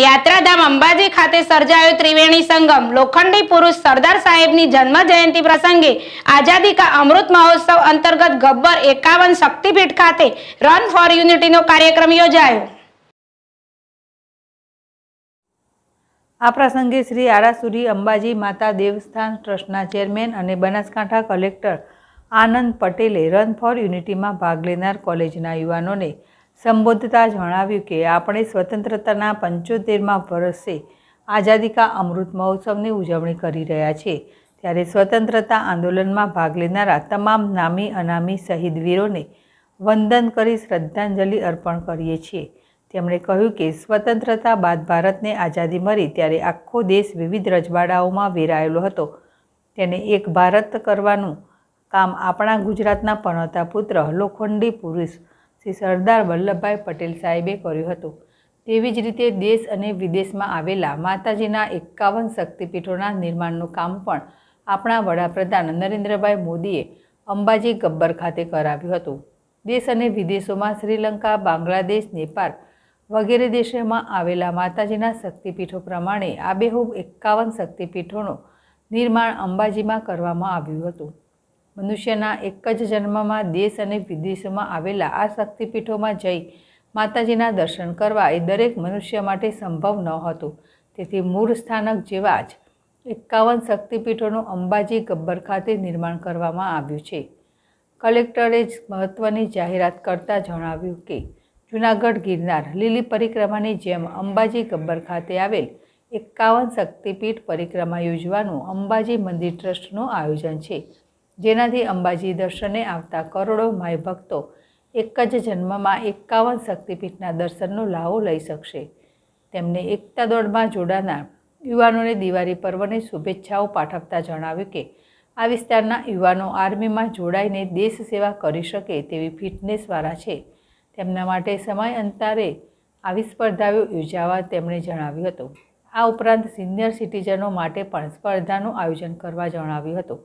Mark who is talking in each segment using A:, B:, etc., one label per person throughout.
A: યાત્રાધામ અંબાજી ખાતે સર્જાયો ત્રિવેણી સંગમ લોખંડી પુરુષ સરદાર સાહેબની જન્મ જયંતિ પ્રસંગે આઝાદી કા અમૃત મહોત્સવ અંતર્ગત ગબ્બર એકાવન શક્તિપીઠ ખાતે રન ફોર યુનિટીનો કાર્યક્રમ યોજાયો આ પ્રસંગે શ્રી આરાસુરી અંબાજી માતા દેવસ્થાન ટ્રસ્ટના ચેરમેન અને બનાસકાંઠા કલેક્ટર આનંદ પટેલે રન ફોર યુનિટીમાં ભાગ લેનાર કોલેજના યુવાનોને સંબોધતા જણાવ્યું કે આપણે સ્વતંત્રતાના પંચોતેરમાં વર્ષે આઝાદી કા અમૃત મહોત્સવની ઉજવણી કરી રહ્યા છે ત્યારે સ્વતંત્રતા આંદોલનમાં ભાગ લેનારા તમામ નામી અનામી શહીદ વીરોને વંદન કરી શ્રદ્ધાંજલિ અર્પણ કરીએ છીએ તેમણે કહ્યું કે સ્વતંત્રતા બાદ ભારતને આઝાદી મળી ત્યારે આખો દેશ વિવિધ રજવાડાઓમાં વેરાયેલો હતો તેને એક ભારત કરવાનું કામ આપણા ગુજરાતના પનોતા પુત્ર લોખંડી પુરુષ શ્રી સરદાર વલ્લભભાઈ પટેલ સાહેબે કર્યું હતું તેવી જ રીતે દેશ અને વિદેશમાં આવેલા માતાજીના એકાવન શક્તિપીઠોના નિર્માણનું કામ પણ આપણા વડાપ્રધાન નરેન્દ્રભાઈ મોદીએ અંબાજી ગબ્બર ખાતે કરાવ્યું હતું દેશ અને વિદેશોમાં શ્રીલંકા બાંગ્લાદેશ નેપાળ વગેરે દેશોમાં આવેલા માતાજીના શક્તિપીઠો પ્રમાણે આબેહૂબ એકાવન શક્તિપીઠોનું નિર્માણ અંબાજીમાં કરવામાં આવ્યું હતું મનુષ્યના એક જ જન્મમાં દેશ અને વિદેશોમાં આવેલા આ શક્તિપીઠોમાં જઈ માતાજીના દર્શન કરવા એ દરેક મનુષ્ય માટે સંભવ ન હતું તેથી મૂળ સ્થાનક જેવા જ એકાવન શક્તિપીઠોનું અંબાજી ગબ્બર ખાતે નિર્માણ કરવામાં આવ્યું છે કલેક્ટરે જ મહત્ત્વની જાહેરાત કરતાં જણાવ્યું કે જૂનાગઢ ગિરનાર લીલી પરિક્રમાની જેમ અંબાજી ગબ્બર ખાતે આવેલ એકાવન શક્તિપીઠ પરિક્રમા યોજવાનું અંબાજી મંદિર ટ્રસ્ટનું આયોજન છે જેનાથી અંબાજી દર્શને આવતા કરોડો માય ભક્તો એક જ જન્મમાં એકાવન શક્તિપીઠના દર્શનનો લાહો લઈ શકશે તેમને એકતા દોડમાં જોડાનાર યુવાનોને દિવાળી પર્વની શુભેચ્છાઓ પાઠવતા જણાવ્યું કે આ વિસ્તારના યુવાનો આર્મીમાં જોડાઈને દેશ સેવા કરી શકે તેવી ફિટનેસવાળા છે તેમના માટે સમય અંતરે આવી સ્પર્ધાઓ યોજાવા તેમણે જણાવ્યું હતું આ ઉપરાંત સિનિયર સિટીઝનો માટે પણ સ્પર્ધાનું આયોજન કરવા જણાવ્યું હતું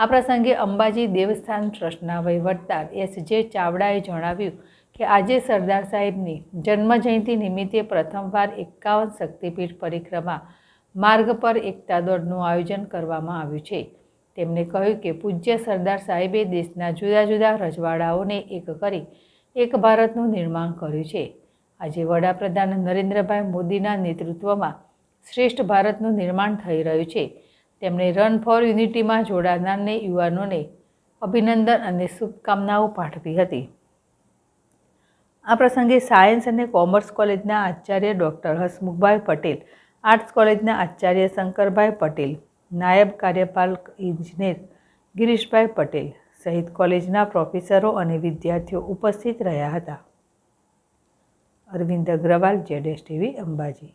A: આ પ્રસંગે અંબાજી દેવસ્થાન ટ્રસ્ટના વહીવટદાર એસ જે ચાવડાએ જણાવ્યું કે આજે સરદાર સાહેબની જન્મજયંતિ નિમિત્તે પ્રથમવાર એકાવન શક્તિપીઠ પરિક્રમા માર્ગ પર એકતા દોડનું આયોજન કરવામાં આવ્યું છે તેમણે કહ્યું કે પૂજ્ય સરદાર સાહેબે દેશના જુદા જુદા રજવાડાઓને એક કરી એક ભારતનું નિર્માણ કર્યું છે આજે વડાપ્રધાન નરેન્દ્રભાઈ મોદીના નેતૃત્વમાં શ્રેષ્ઠ ભારતનું નિર્માણ થઈ રહ્યું છે તેમણે રન ફોર યુનિટીમાં જોડાનારને યુવાનોને અભિનંદન અને શુભકામનાઓ પાઠવી હતી આ પ્રસંગે સાયન્સ અને કોમર્સ કોલેજના આચાર્ય ડૉક્ટર હસમુખભાઈ પટેલ આર્ટ્સ કોલેજના આચાર્ય શંકરભાઈ પટેલ નાયબ કાર્યપાલ ઇજનેર ગિરીશભાઈ પટેલ સહિત કોલેજના પ્રોફેસરો અને વિદ્યાર્થીઓ ઉપસ્થિત રહ્યા હતા અરવિંદ અગ્રવાલ જેડેશ ટીવી અંબાજી